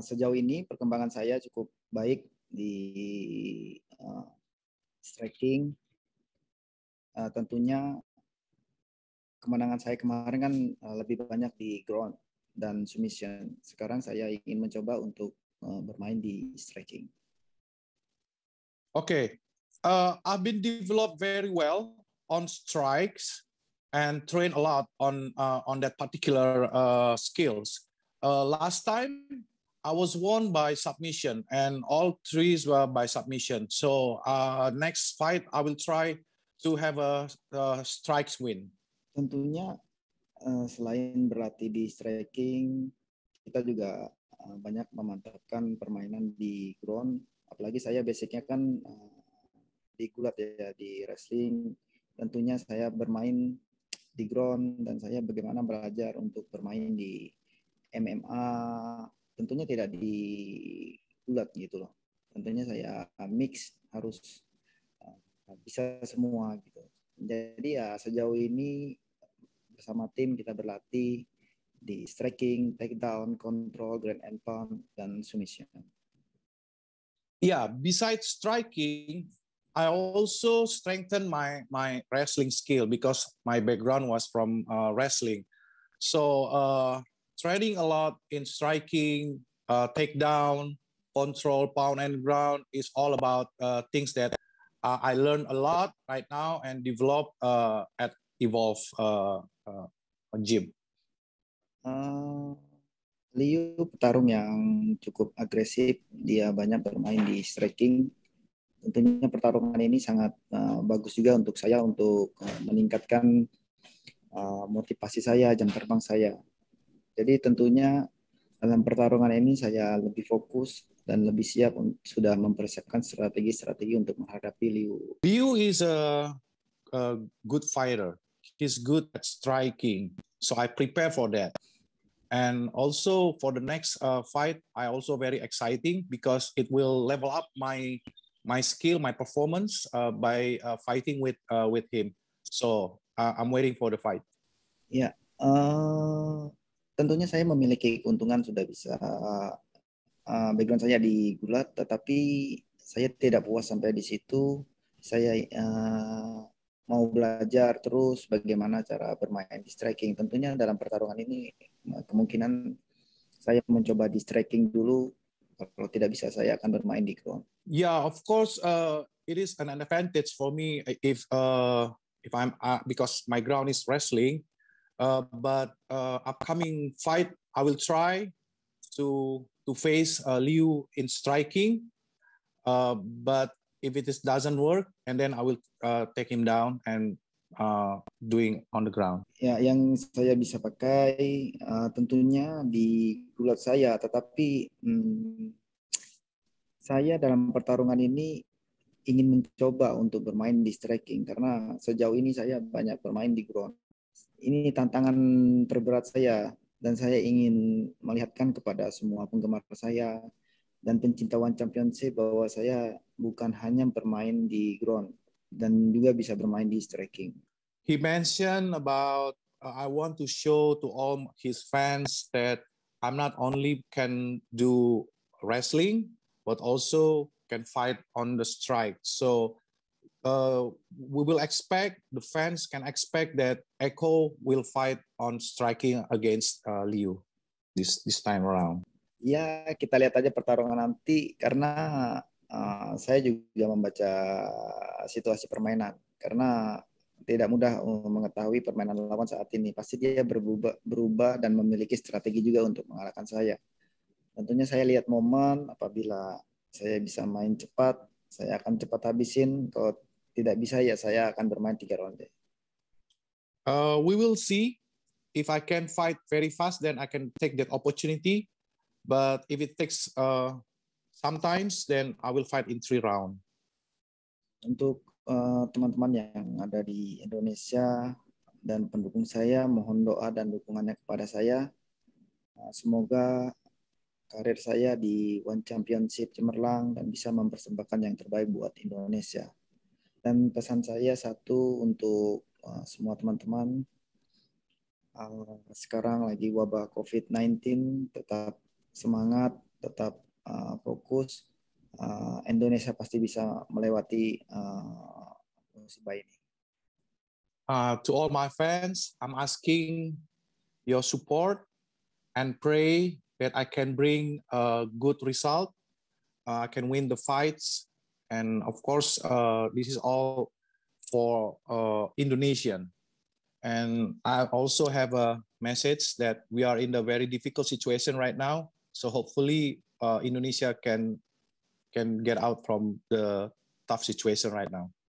Eh, sejauh ini perkembangan saya cukup baik di uh, striking. Uh, tentunya kemenangan saya kemarin kan uh, lebih banyak di ground dan submission. Sekarang saya ingin mencoba untuk uh, bermain di striking. Okay, uh, I've been developed very well on strikes and train a lot on uh, on that particular uh, skills. Uh, last time I was won by submission, and all three were by submission. So uh, next fight, I will try to have a, a strikes win. Tentunya uh, selain berlatih di striking, kita juga uh, banyak memantapkan permainan di ground. Apalagi saya basicnya kan uh, di gulat ya di wrestling. Tentunya saya bermain di ground dan saya bagaimana belajar untuk bermain di MMA tentunya tidak di diulat gitu loh. Tentunya saya mix harus eh, bisa semua gitu. Jadi ya sejauh ini eh, bersama tim kita berlatih di striking, takedown, control, grand and pound, dan submission. Yeah, besides striking, I also strengthen my my wrestling skill because my background was from uh, wrestling. So uh, trading a lot in striking, uh, takedown, control, pound and ground is all about uh, things that uh, I learn a lot right now and develop uh, at Evolve uh, uh, Gym. Uh, Liu petarung yang cukup agresif, dia banyak bermain di striking. Tentunya pertarungan ini sangat uh, bagus juga untuk saya untuk uh, meningkatkan uh, motivasi saya, jam terbang saya. Jadi tentunya dalam pertarungan ini saya lebih fokus dan lebih siap sudah mempersiapkan strategi-strategi untuk menghadapi Liu. Liu is a, a good fighter. He's good at striking. So I prepare for that. And also for the next uh, fight, I also very exciting because it will level up my my skill, my performance uh, by uh, fighting with uh, with him. So uh, I'm waiting for the fight. Yeah. Ya, uh tentunya saya memiliki keuntungan sudah bisa uh, background saya di gulat, tetapi saya tidak puas sampai di situ. Saya uh, mau belajar terus bagaimana cara bermain di striking. Tentunya dalam pertarungan ini eh, kemungkinan saya mencoba di striking dulu. Kalau tidak bisa, saya akan bermain di ground. Yeah, of course, uh, it is an advantage for me if uh, if I'm uh, because my ground is wrestling. Uh, but uh, upcoming fight, I will try to to face uh, Liu in striking. Uh, but if it is, doesn't work, and then I will uh, take him down and uh, doing on the ground. Ya, yang saya bisa pakai uh, tentunya di gulat saya, tetapi hmm, saya dalam pertarungan ini ingin mencoba untuk bermain di striking karena sejauh ini saya banyak bermain di ground ini tantangan terberat saya dan saya ingin melihatkan kepada semua penggemar saya dan pencinta One Championship bahwa saya bukan hanya bermain di ground dan juga bisa bermain di striking. He mentioned about uh, I want to show to all his fans that I'm not only can do wrestling but also can fight on the strike. So Uh, we will expect the fans can expect that Echo will fight on striking against uh, Liu this this time around. Ya kita lihat aja pertarungan nanti karena uh, saya juga membaca situasi permainan karena tidak mudah mengetahui permainan lawan saat ini. Pasti dia berubah, berubah dan memiliki strategi juga untuk mengalahkan saya. Tentunya saya lihat momen apabila saya bisa main cepat, saya akan cepat habisin. Kalau tidak bisa ya saya akan bermain tiga ronde. Uh, we will see if I can fight very fast then I can take that opportunity. But if it takes uh, sometimes then I will fight in three round. Untuk uh, teman-teman uh, yang ada di Indonesia dan pendukung saya mohon doa dan dukungannya kepada saya. Uh, semoga karir saya di One Championship cemerlang dan bisa mempersembahkan yang terbaik buat Indonesia. Dan pesan saya satu untuk eh, semua teman-teman, eh, sekarang lagi wabah COVID-19, tetap semangat, tetap uh, fokus. Uh, Indonesia pasti bisa melewati uh, ini. Uh, to all my fans, I'm asking your support and pray that I can bring a good result. Uh, I can win the fights and of course uh, this is all for uh, Indonesian. And I also have a message that we are in a very difficult situation right now. So hopefully uh, Indonesia can can get out from the tough situation right now.